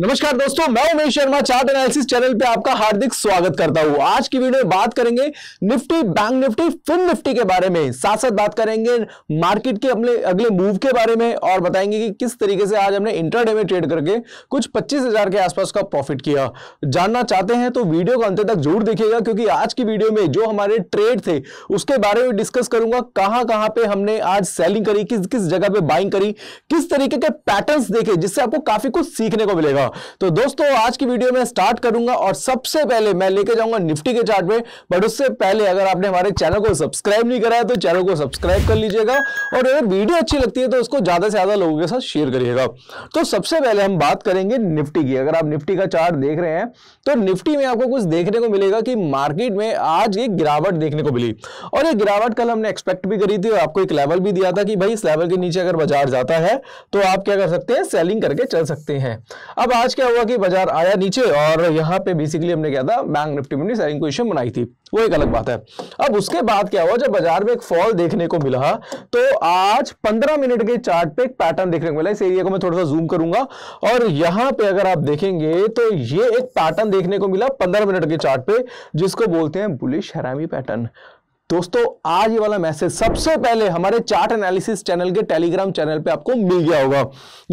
नमस्कार दोस्तों मैं Umesh Sharma chart analysis channel पे आपका हार्दिक स्वागत करता हूं आज की वीडियो में बात करेंगे निफ्टी बैंक निफ्टी फिन निफ्टी के बारे में साथ साथ बात करेंगे मार्केट के अपने अगले मूव के बारे में और बताएंगे कि किस तरीके से आज हमने इंटरडे में ट्रेड करके कुछ पच्चीस हजार के आसपास का प्रॉफिट किया जानना चाहते हैं तो वीडियो को अंत तक जरूर देखिएगा क्योंकि आज की वीडियो में जो हमारे ट्रेड थे उसके बारे में डिस्कस करूंगा कहाँ कहाँ पे हमने आज सेलिंग करी किस किस जगह पे बाइंग करी किस तरीके के पैटर्न देखे जिससे आपको काफी कुछ सीखने को मिलेगा हुआ तो दोस्तों आज की वीडियो में स्टार्ट करूंगा और सबसे पहले मैं लेके जाऊंगा निफ्टी के चार्ट में बट उससे पहले अगर आपने हमारे चैनल को सब्सक्राइब नहीं कराया तो चैनल को सब्सक्राइब कर लीजिएगा और अगर वीडियो अच्छी लगती है तो उसको ज्यादा से ज्यादा लोगों के साथ शेयर करिएगा तो सबसे पहले हम बात करेंगे निफ्टी की अगर आप निफ्टी का चार्ट देख रहे हैं तो निफ्टी में आपको कुछ देखने को मिलेगा कि मार्केट में आज एक गिरावट देखने को मिली और ये गिरावट कल हमने एक्सपेक्ट भी करी थी और आपको एक लेवल भी दिया था कि भाई इस लेवल के नीचे अगर बाजार जाता है तो आप क्या कर सकते हैं सेलिंग करके चल सकते हैं अब आज क्या हुआ कि बाजार आया नीचे और यहाँ पे बेसिकली हमने क्या था बैंक निफ्टी में सेलिंग पोजिशन बनाई थी वो एक अलग बात है अब उसके बाद क्या हुआ जब बाजार में एक फॉल देखने को मिला तो आज 15 मिनट के चार्ट पे एक पैटर्न देखने को मिला इस एरिया को मैं थोड़ा सा जूम करूंगा और यहाँ पे अगर आप देखेंगे तो ये एक पैटर्न देखने को मिला 15 मिनट के चार्ट पे जिसको बोलते हैं बुलिश हरामी पैटर्न दोस्तों आज ये वाला मैसेज सबसे पहले हमारे चार्ट एनालिसिस चैनल के टेलीग्राम चैनल पे आपको मिल गया होगा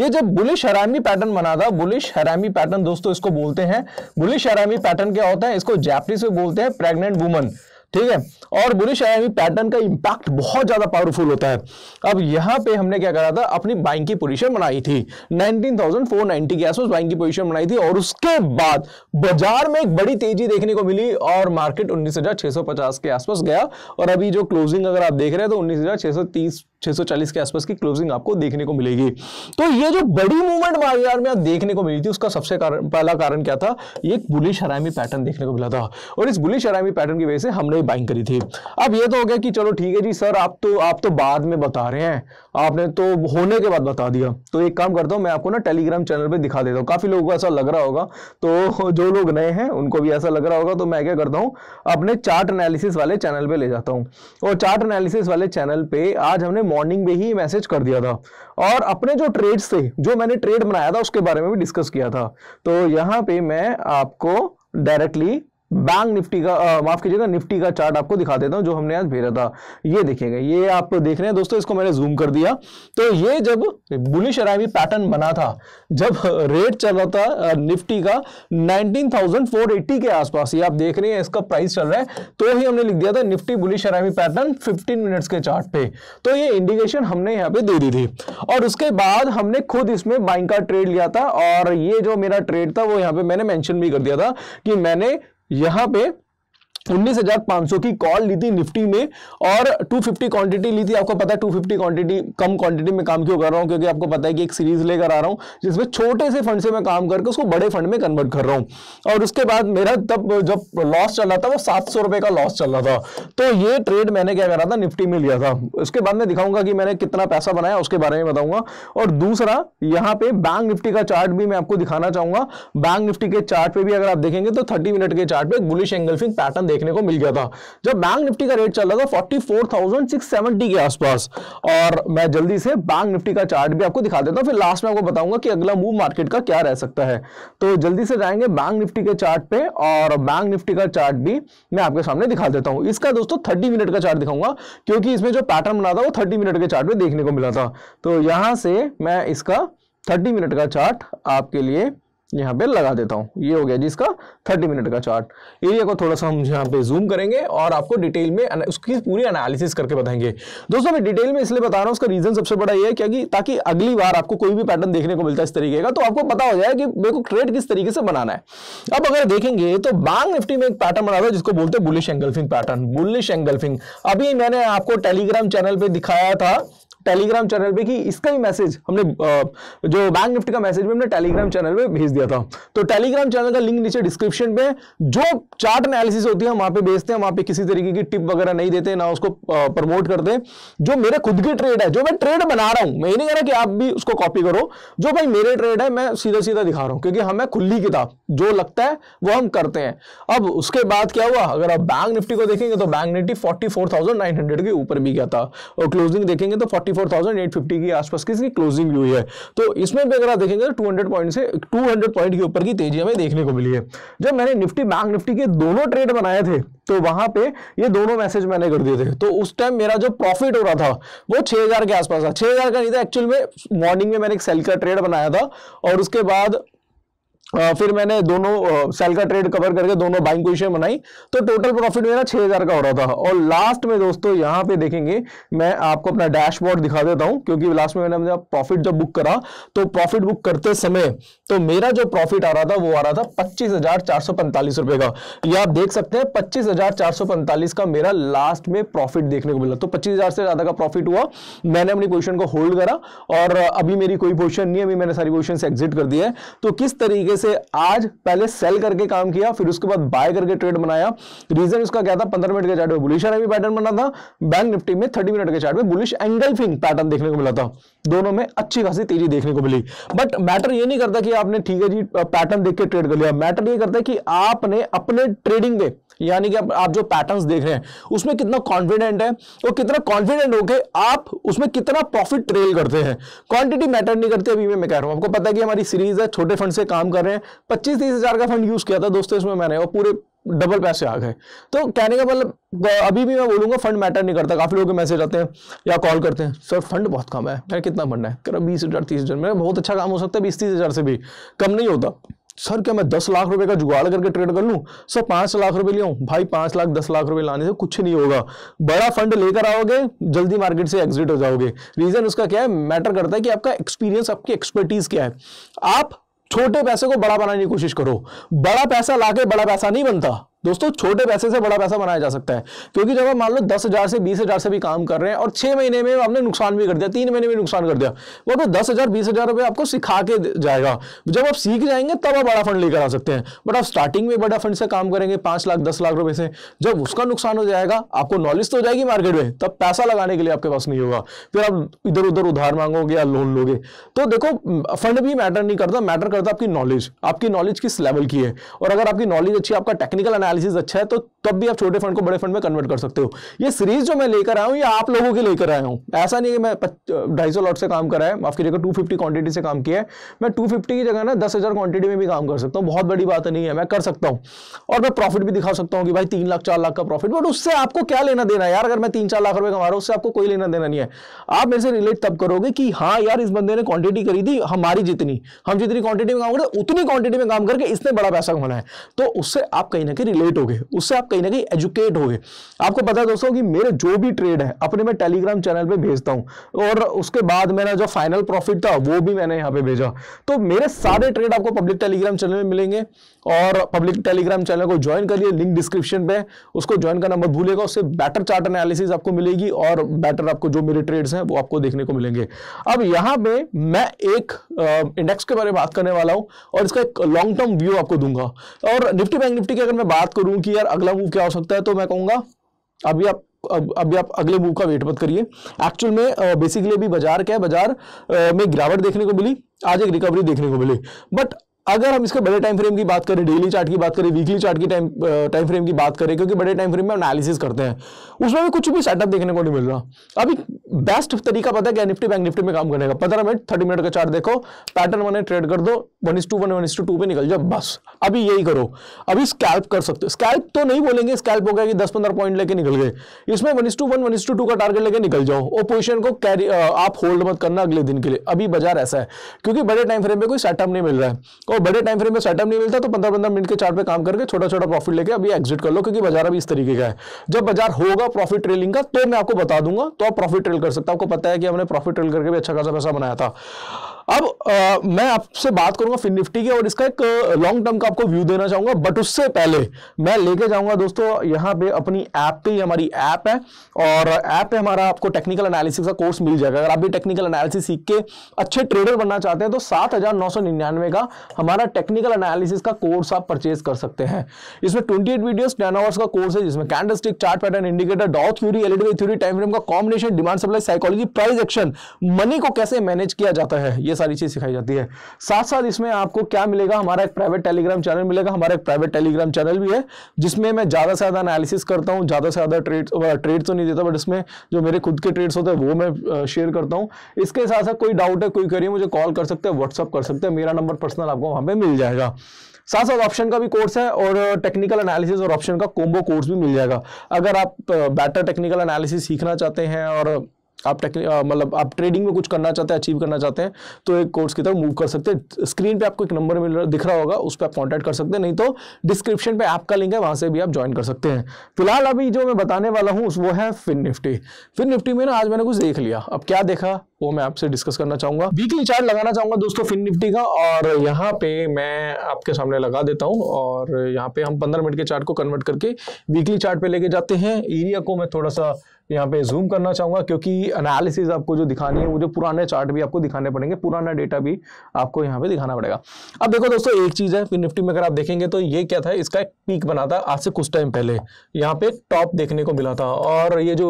ये जब बुलिश हरामी पैटर्न बना था बुलिश हरामी पैटर्न दोस्तों इसको बोलते हैं बुलिश हरामी पैटर्न क्या होता है इसको जैपनीज में बोलते हैं प्रेग्नेंट वुमन ठीक है और बुलिश आयामी पैटर्न का इंपैक्ट बहुत ज़्यादा पावरफुल होता है अब यहां पे हमने क्या करा था अपनी बाइंग की पोजीशन बनाई थी 19,490 के आसपास बाइंग की पोजीशन बनाई थी और उसके बाद बाजार में एक बड़ी तेजी देखने को मिली और मार्केट 19,650 के आसपास गया और अभी जो क्लोजिंग अगर आप देख रहे हैं तो उन्नीस 640 के आसपास की क्लोजिंग आपको देखने को मिलेगी तो ये जो बड़ी मूवमेंट बाजार में देखने को मिली थी उसका सबसे कारण, पहला कारण क्या था ये एक बुलिश हरामी पैटर्न देखने को मिला था और इस बुलिश हरामी पैटर्न की वजह से हमने बाइंग करी थी अब ये तो हो गया कि चलो ठीक है जी सर आप तो आप तो बाद में बता रहे हैं आपने तो होने के बाद बता दिया तो एक काम करता हूँ मैं आपको ना टेलीग्राम चैनल पर दिखा देता हूँ काफ़ी लोगों को ऐसा लग रहा होगा तो जो लोग नए हैं उनको भी ऐसा लग रहा होगा तो मैं क्या करता हूँ अपने चार्ट एनालिसिस वाले चैनल पर ले जाता हूँ और चार्ट एनालिसिस वाले चैनल पर आज हमने मॉर्निंग में ही मैसेज कर दिया था और अपने जो ट्रेड्स थे जो मैंने ट्रेड बनाया था उसके बारे में भी डिस्कस किया था तो यहाँ पे मैं आपको डायरेक्टली बैंक निफ्टी का माफ कीजिएगा निफ्टी का चार्ट आपको दिखा देता हूँ जो हमने आज भेजा था ये देखिएगा ये आप देख रहे हैं दोस्तों इसको मैंने जूम कर दिया तो ये जब बुलिश अराइवी पैटर्न बना था जब रेट चल रहा था निफ्टी का 19,480 के आसपास ये आप देख रहे हैं इसका प्राइस चल रहा है तो ही हमने लिख दिया था निफ्टी बुलिश अराइवी पैटर्न फिफ्टीन मिनट्स के चार्ट पे तो ये इंडिकेशन हमने यहाँ पे दे दी थी और उसके बाद हमने खुद इसमें बाइंग का ट्रेड लिया था और ये जो मेरा ट्रेड था वो यहाँ पे मैंने मैंशन भी कर दिया था कि मैंने यहाँ पे उन्नीस हजार पांच सौ की कॉल ली थी निफ्टी में और 250 क्वांटिटी ली थी आपको पता है 250 क्वांटिटी कम क्वांटिटी में काम क्यों कर रहा हूं क्योंकि आपको पता है कि एक सीरीज लेकर आ रहा हूं जिसमें छोटे से फंड से मैं काम करके उसको बड़े फंड में कन्वर्ट कर रहा हूं और उसके बाद मेरा तब जब लॉस चल रहा था वो सात सौ रुपए का लॉस चल रहा था तो ये ट्रेड मैंने क्या करा था निफ्टी में लिया था उसके बाद मैं दिखाऊंगा कि मैंने कितना पैसा बनाया उसके बारे में बताऊंगा और दूसरा यहाँ पे बैंक निफ्टी का चार्ट भी मैं आपको दिखाना चाहूंगा बैंक निफ्टी के चार्ट भी अगर आप देखेंगे तो थर्टी मिनट के चार्ट पे एंगल एंगल्फिंग पैटर्न देखने को मिल गया था जब बैंक निफ्टी का रेट चल रहा था फोर्टी के आसपास और मैं जल्दी से बैंक निफ्टी का चार्ट भी आपको दिखा देता हूँ फिर लास्ट में आपको बताऊंगा कि अगला मूव मार्केट का क्या रह सकता है तो जल्दी से जाएंगे बैंक निफ्टी के चार्ट पे और बैंक निफ्टी का चार्ट भी मैं आपके सामने दिखा देता हूँ इसका दोस्तों थर्टी मिनट का चार्ट दिखाऊंगा क्योंकि इसमें जो पैटर्न बना था वो थर्टी मिनट के चार्ट में देखने को मिला था तो यहां से मैं इसका थर्टी मिनट का चार्ट आपके लिए यहाँ पे लगा देता हूँ ये हो गया जी इसका थर्टी मिनट का चार्ट एरिया को थोड़ा सा हम यहाँ पे जूम करेंगे और आपको डिटेल में उसकी पूरी एनालिसिस करके बताएंगे दोस्तों मैं डिटेल में इसलिए बता रहा हूँ उसका रीजन सबसे बड़ा ये है क्या कि ताकि अगली बार आपको कोई भी पैटर्न देखने को मिलता है इस तरीके का तो आपको पता हो जाए कि मेरे को ट्रेड किस तरीके से बनाना है अब अगर देखेंगे तो बैंक निफ्टी में एक पैटर्न बना था जिसको बोलते हैं bullish engulfing pattern bullish engulfing अभी मैंने आपको टेलीग्राम चैनल पर दिखाया था टेलीग्राम चैनल पे कि इसका ही मैसेज हमने जो बैंक निफ्टी का मैसेज भी हमने टेलीग्राम चैनल पे भेज दिया था तो टेलीग्राम चैनल का लिंक नीचे डिस्क्रिप्शन पे जो चार्ट एनालिसिस होती है वहां पे भेजते हैं वहां पे किसी तरीके की टिप वगैरह नहीं देते ना उसको प्रमोट करते जो मेरे खुद की ट्रेड है जो मैं ट्रेड बना रहा हूं मैं ये नहीं कह रहा कि आप भी उसको कॉपी करो जो भाई मेरे ट्रेड है मैं सीधा सीधा दिखा रहा हूं क्योंकि हमें खुली किताब जो लगता है वो हम करते हैं अब उसके बाद क्या हुआ अगर आप बैंक निफ्टी को देखेंगे तो बैंक निफ्टी फोर्टी के ऊपर भी गया था और क्लोजिंग देखेंगे तो फोर्टी 164,850 के आसपास की इसकी क्लोजिंग हुई है तो इसमें भी अगर आप देखेंगे तो 200 पॉइंट से 200 पॉइंट के ऊपर की तेजी हमें देखने को मिली है जब मैंने निफ्टी बैंक निफ्टी के दोनों ट्रेड बनाए थे तो वहां पे ये दोनों मैसेज मैंने कर दिए थे तो उस टाइम मेरा जो प्रॉफिट हो रहा था वो 6000 के आसपास था 6000 का नहीं था एक्चुअल में मॉर्निंग में मैंने एक सेल का ट्रेड बनाया था और उसके बाद फिर मैंने दोनों सेल का ट्रेड कवर करके दोनों बाइंग पोजिशन बनाई तो टोटल प्रॉफिट मेरा छह हजार का हो रहा था और लास्ट में दोस्तों यहां पे देखेंगे मैं आपको अपना डैशबोर्ड दिखा देता हूं क्योंकि लास्ट में मैंने प्रॉफिट जब बुक करा तो प्रॉफिट बुक करते समय तो मेरा जो प्रॉफिट आ रहा था वो आ रहा था पच्चीस रुपए का यह आप देख सकते हैं पच्चीस का मेरा लास्ट में प्रॉफिट देखने को मिला तो पच्चीस से ज्यादा का प्रॉफिट हुआ मैंने अपनी पोजिशन को होल्ड करा और अभी मेरी कोई पोजिशन नहीं अभी मैंने सारी पोजिशन एग्जिट कर दिया है तो किस तरीके जैसे आज पहले सेल करके काम किया फिर उसके बाद बाय करके ट्रेड बनाया रीजन इसका क्या था पंद्रह मिनट के चार्ट में बुलिश आरबी पैटर्न बना था बैंक निफ्टी में थर्टी मिनट के चार्ट में बुलिश एंगल्फिंग पैटर्न देखने को मिला था दोनों में अच्छी खासी तेजी देखने को मिली बट मैटर ये नहीं करता कि आपने ठीक है जी पैटर्न देख के ट्रेड कर लिया मैटर ये करता है कि आपने अपने ट्रेडिंग में यानी कि आप जो पैटर्न्स देख रहे हैं उसमें कितना कॉन्फिडेंट है और कितना कॉन्फिडेंट होके आप उसमें कितना प्रॉफिट ट्रेल करते हैं क्वांटिटी मैटर नहीं करती अभी मैं कह रहा हूँ आपको पता है कि हमारी सीरीज है छोटे फंड से काम कर रहे हैं पच्चीस तीस हजार का फंड यूज किया था दोस्तों इसमें मैंने और पूरे डबल पैसे आ गए तो कहने का मतलब अभी भी मैं बोलूंगा फंड मैटर नहीं करता काफी लोग मैसेज आते हैं या कॉल करते हैं सर फंड बहुत कम है मेरा कितना बनना है बीस हजार तीस हजार मेरा बहुत अच्छा काम हो सकता है बीस तीस हजार से भी कम नहीं होता सर क्या मैं दस लाख रुपए का जुगाड़ करके ट्रेड कर लूं सर पांच लाख रुपए लिया भाई पांच लाख दस लाख रुपए लाने से कुछ नहीं होगा बड़ा फंड लेकर आओगे जल्दी मार्केट से एग्जिट हो जाओगे रीजन उसका क्या है मैटर करता है कि आपका एक्सपीरियंस आपकी एक्सपर्टीज क्या है आप छोटे पैसे को बड़ा बनाने की कोशिश करो बड़ा पैसा लाके बड़ा पैसा नहीं बनता दोस्तों छोटे पैसे से बड़ा पैसा बनाया जा सकता है क्योंकि जब आप मान लो दस हजार से बीस हजार से भी काम कर रहे हैं और छह महीने में आपने नुकसान भी कर दिया तीन महीने में नुकसान कर दिया वो तो दस हजार बीस हजार रुपए आपको सिखा के जाएगा जब आप सीख जाएंगे तब आप बड़ा फंड लेकर आ सकते हैं बट आप स्टार्टिंग में बड़ा फंड से काम करेंगे पांच लाख दस लाख रुपए से जब उसका नुकसान हो जाएगा आपको नॉलेज तो हो जाएगी मार्केट में तब पैसा लगाने के लिए आपके पास नहीं होगा फिर आप इधर उधर उधार मांगोगे या लोन लोगे तो देखो फंड भी मैटर नहीं करता मैटर करता आपकी नॉलेज आपकी नॉलेज किस लेवल की है और अगर आपकी नॉलेज अच्छी आपका टेक्निकल एनालिसिस अच्छा है तो तब भी आप छोटे फंड को बड़े फंड में कन्वर्ट कर सकते हो ये सीरीज जो मैं लेकर आया हूँ ये आप लोगों के लेकर आया हूँ ऐसा नहीं कि मैं ढाई सौ लॉट से काम करा है आपकी जगह टू फिफ्टी क्वांटिटी से काम किया है मैं टू फिफ्टी की जगह ना दस हज़ार क्वांटिटी में भी काम कर सकता हूँ बहुत बड़ी बात नहीं है मैं कर सकता हूँ और मैं प्रॉफिट भी दिखा सकता हूँ कि भाई तीन लाख चार लाख का प्रॉफिट बट उससे आपको क्या लेना देना है यार अगर मैं तीन चार लाख रुपये कमा रहा हूँ उससे आपको कोई लेना देना नहीं है आप मेरे से रिलेट तब करोगे कि हाँ यार इस बंदे ने क्वांटिटी करी थी हमारी जितनी हम जितनी क्वांटिटी में काम करें उतनी क्वांटिटी में काम करके इसने बड़ा पैसा कमाना है तो उससे आप कहीं ना कहीं रिलेट रिलेट हो गए उससे आप कहीं ना कहीं एजुकेट हो गए आपको पता है दोस्तों कि मेरे जो भी ट्रेड है अपने मैं टेलीग्राम चैनल पे भेजता हूँ और उसके बाद मेरा जो फाइनल प्रॉफिट था वो भी मैंने यहाँ पे भेजा तो मेरे सारे ट्रेड आपको पब्लिक टेलीग्राम चैनल में मिलेंगे और पब्लिक टेलीग्राम चैनल को ज्वाइन करिए लिंक डिस्क्रिप्शन पे उसको ज्वाइन करना मत भूलेगा उससे बेटर चार्ट एनालिसिस आपको मिलेगी और बेटर आपको जो मेरे ट्रेड्स हैं वो आपको देखने को मिलेंगे अब यहाँ पे मैं एक इंडेक्स के बारे में बात करने वाला हूँ और इसका एक लॉन्ग टर्म व्यू आपको दूंगा और निफ्टी बैंक निफ्टी की अगर मैं बात करूं कि यार अगला मूव क्या हो सकता है तो मैं कहूंगा अभी आप अब अभी आप अगले मूव का वेट मत करिए एक्चुअल में बेसिकली अभी बाजार क्या है बाजार में गिरावट देखने को मिली आज एक रिकवरी देखने को मिली बट अगर हम इसके बड़े टाइम फ्रेम की बात करें डेली चार्ट की बात करें वीकली चार्ट की टाइम टाइम फ्रेम की बात करें क्योंकि बड़े टाइम फ्रेम में एनालिसिस करते हैं उसमें भी कुछ भी सेटअप देखने को नहीं मिल रहा अभी बेस्ट तरीका पता है क्या निफ्टी बैंक निफ्टी में काम करने का पंद्रह मिनट थर्टी मिनट का चार्ट देखो पैटर्न बने ट्रेड कर दो one is to one one is to two two निकल जाओ बस अभी यही करो अभी स्कैल्प कर सकते हो स्कैल्प तो नहीं बोलेंगे स्कैल्प हो गया कि दस पंद्रह पॉइंट लेके निकल गए इसमें one is to one one is to two two target लेके निकल जाओ और पोजिशन को कैरी आप होल्ड मत करना अगले दिन के लिए अभी बाजार ऐसा है क्योंकि बड़े टाइम फ्रेम में कोई सेटअप नहीं मिल रहा है और बड़े टाइम फ्रेम में सेटअप नहीं मिलता तो पंद्रह पंद्रह मिनट के चार्ट पे काम करके छोटा छोटा प्रॉफिट लेके अभी एग्जिट कर लो क्योंकि बाजार अभी इस तरीके का है जब बाजार होगा प्रॉफिट ट्रेलिंग का तो मैं आपको बता दूंगा तो आप प्रॉफिट ट्रेल कर सकते हो आपको पता है कि हमने प्रॉफिट ट्रेल करके भी अच्छा खासा पैसा बनाया था अब आ, मैं आपसे बात करूंगा फिन निफ्टी की और इसका एक लॉन्ग टर्म का आपको व्यू देना चाहूंगा बट उससे पहले मैं लेके जाऊंगा दोस्तों यहाँ पे अपनी ऐप पे हमारी ऐप है और ऐप पे हमारा आपको टेक्निकल एनालिसिस का कोर्स मिल जाएगा अगर आप भी टेक्निकल एनालिसिस सीख के अच्छे ट्रेडर बनना चाहते हैं तो सात का हमारा टेक्निकल एनालिसिस का कोर्स आप परचेज कर सकते हैं इसमें twenty eight video ten hours का कोर्स है जिसमें candlestick chart pattern indicator Dow theory Elliott theory time frame का combination demand supply psychology price action money को कैसे मैनेज किया जाता है ये ये सारी चीज़ सिखाई जाती है साथ साथ इसमें आपको क्या मिलेगा हमारा एक प्राइवेट टेलीग्राम चैनल मिलेगा हमारा एक प्राइवेट टेलीग्राम चैनल भी है जिसमें मैं ज़्यादा से ज़्यादा एनालिसिस करता हूँ ज़्यादा से ज़्यादा ट्रेड ट्रेड तो नहीं देता बट इसमें जो मेरे खुद के ट्रेड्स होते हैं वो मैं शेयर करता हूँ इसके साथ साथ कोई डाउट है कोई करिए मुझे कॉल कर सकते हैं व्हाट्सअप कर सकते हैं मेरा नंबर पर्सनल आपको वहां पर मिल जाएगा साथ साथ ऑप्शन का भी कोर्स है और टेक्निकल एनालिसिस और ऑप्शन का कोम्बो कोर्स भी मिल जाएगा अगर आप बेटर टेक्निकल एनालिसिस सीखना चाहते हैं और आप टेक्निक मतलब आप ट्रेडिंग में कुछ करना चाहते हैं अचीव करना चाहते हैं तो एक कोर्स की तरफ मूव कर सकते हैं स्क्रीन पे आपको एक नंबर मिल रहा दिख रहा होगा उस पर आप कॉन्टैक्ट कर सकते हैं नहीं तो डिस्क्रिप्शन पे आपका लिंक है वहां से भी आप ज्वाइन कर सकते हैं फिलहाल अभी जो मैं बताने वाला हूँ वो है फिन निफ्टी फिन निफ्टी में ना आज मैंने कुछ देख लिया अब क्या देखा वो मैं आपसे डिस्कस करना चाहूंगा वीकली चार्ट लगाना चाहूंगा दोस्तों फिन निफ्टी का और यहाँ पे मैं आपके सामने लगा देता हूँ और यहाँ पे हम पंद्रह मिनट के चार्ट को कन्वर्ट करके वीकली चार्ट पे लेके जाते हैं एरिया को मैं थोड़ा सा यहाँ पे जूम करना चाहूंगा क्योंकि एनालिसिस आपको जो दिखानी है वो जो पुराने चार्ट भी आपको दिखाने पड़ेंगे पुराना डेटा भी आपको यहाँ पे दिखाना पड़ेगा अब देखो दोस्तों एक चीज़ है फिर निफ्टी में अगर आप देखेंगे तो ये क्या था इसका एक पीक बना था आज से कुछ टाइम पहले यहाँ पे टॉप देखने को मिला था और ये जो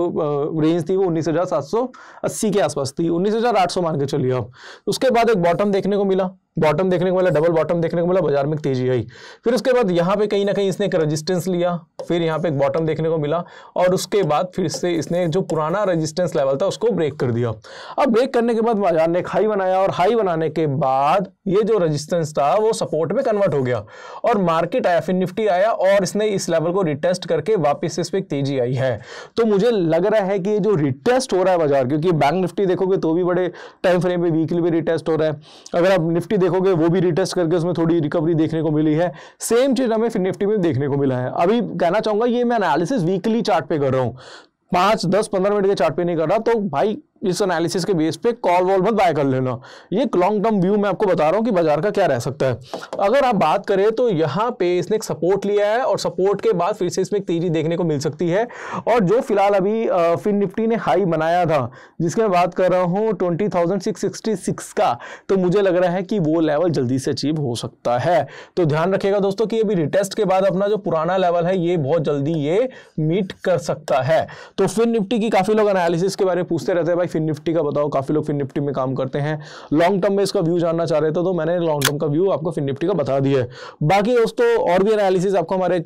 रेंज थी वो उन्नीस के आसपास थी उन्नीस मान के चलिए अब उसके बाद एक बॉटम देखने को मिला बॉटम देखने को मिला डबल बॉटम देखने को मिला बाजार में तेजी आई फिर उसके बाद यहाँ पे कहीं ना कहीं इसने एक रेजिस्टेंस लिया फिर यहाँ पे एक बॉटम देखने को मिला और उसके बाद फिर से इसने जो पुराना रेजिस्टेंस लेवल था उसको ब्रेक कर दिया अब ब्रेक करने के बाद बाजार ने एक हाई बनाया और हाई बनाने के बाद ये जो रजिस्टेंस था वो सपोर्ट में कन्वर्ट हो गया और मार्केट आया फिर निफ्टी आया और इसने इस लेवल को रिटेस्ट करके वापिस इस पर तेजी आई है तो मुझे लग रहा है कि ये जो रिटेस्ट हो रहा है बाजार क्योंकि बैंक निफ्टी देखोगे तो भी बड़े टाइम फ्रेम पे वीकली भी रिटेस्ट हो रहा है अगर आप निफ्टी देखोगे वो भी रिटेस्ट करके उसमें थोड़ी रिकवरी देखने को मिली है सेम चीज हमें निफ्टी में देखने को मिला है अभी कहना चाहूंगा ये मैं एनालिसिस वीकली चार्ट पे कर रहा हूँ पांच दस पंद्रह मिनट के चार्ट पे नहीं कर रहा तो भाई इस एनालिसिस के बेस पे कॉल वॉल मत बाय कर लेना ये लॉन्ग टर्म व्यू मैं आपको बता रहा हूँ कि बाजार का क्या रह सकता है अगर आप बात करें तो यहाँ पे इसने एक सपोर्ट लिया है और सपोर्ट के बाद फिर से इसमें एक तेजी देखने को मिल सकती है और जो फिलहाल अभी फिन निफ्टी ने हाई बनाया था जिसके मैं बात कर रहा हूँ ट्वेंटी का तो मुझे लग रहा है कि वो लेवल जल्दी से अचीव हो सकता है तो ध्यान रखिएगा दोस्तों कि अभी रिटेस्ट के बाद अपना जो पुराना लेवल है ये बहुत जल्दी ये मीट कर सकता है तो फिन निफ्टी की काफ़ी लोग एनालिसिस के बारे में पूछते रहते हैं भाई फिर निफ्टी का बताओ काफ़ी लोग फिर निफ्टी में काम करते हैं लॉन्ग टर्म में इसका व्यू जानना चाह रहे थे तो मैंने लॉन्ग टर्म का व्यू आपको फिर निफ्टी का बता दिया है बाकी दोस्तों और भी एनालिसिस आपको हमारे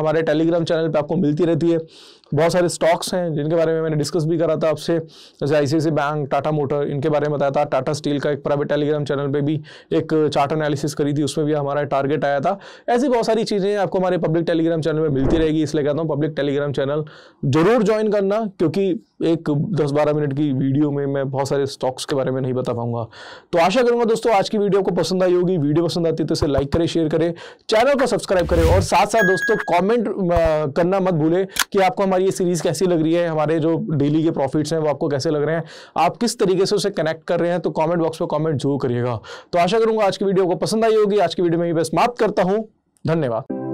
हमारे टेलीग्राम चैनल पर आपको मिलती रहती है बहुत सारे स्टॉक्स हैं जिनके बारे में मैंने डिस्कस भी करा था आपसे जैसे आईसीआईसी बैंक टाटा मोटर इनके बारे में बताया था टाटा स्टील का एक प्राइवेट टेलीग्राम चैनल पे भी एक चार्ट एनालिसिस करी थी उसमें भी हमारा टारगेट आया था ऐसी बहुत सारी चीज़ें आपको हमारे पब्लिक टेलीग्राम चैनल में मिलती रहेगी इसलिए कहता हूँ पब्लिक टेलीग्राम चैनल जरूर ज्वाइन करना क्योंकि एक दस बारह मिनट की वीडियो में मैं बहुत सारे स्टॉक्स के बारे में नहीं बता पाऊंगा तो आशा करूंगा दोस्तों आज की वीडियो को पसंद आई होगी वीडियो पसंद आती है तो इसे लाइक करें शेयर करें चैनल को सब्सक्राइब करें और साथ साथ दोस्तों कॉमेंट करना मत भूलें कि आपको हमारी ये सीरीज कैसी लग रही है हमारे जो डेली के प्रॉफिट्स हैं वो आपको कैसे लग रहे हैं आप किस तरीके से उसे कनेक्ट कर रहे हैं तो कॉमेंट बॉक्स में कॉमेंट जरूर करिएगा तो आशा करूंगा आज की वीडियो को पसंद आई होगी आज की वीडियो में बस माफ करता हूँ धन्यवाद